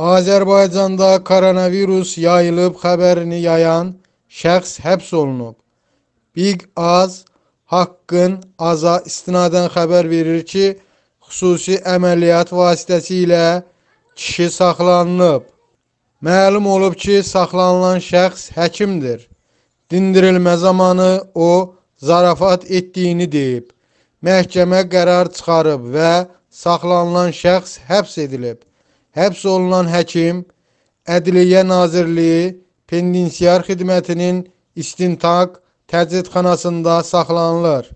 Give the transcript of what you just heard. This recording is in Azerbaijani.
Azərbaycanda koronavirus yayılıb xəbərini yayan şəxs həbs olunub. Big Az haqqın aza istinadən xəbər verir ki, xüsusi əməliyyat vasitəsilə kişi saxlanılıb. Məlum olub ki, saxlanılan şəxs həkimdir. Dindirilmə zamanı o zarafat etdiyini deyib. Məhkəmə qərar çıxarıb və saxlanılan şəxs həbs edilib həbs olunan həkim Ədliyyə Nazirliyi Pendinsiyar xidmətinin istintaq təcridxanasında saxlanılır.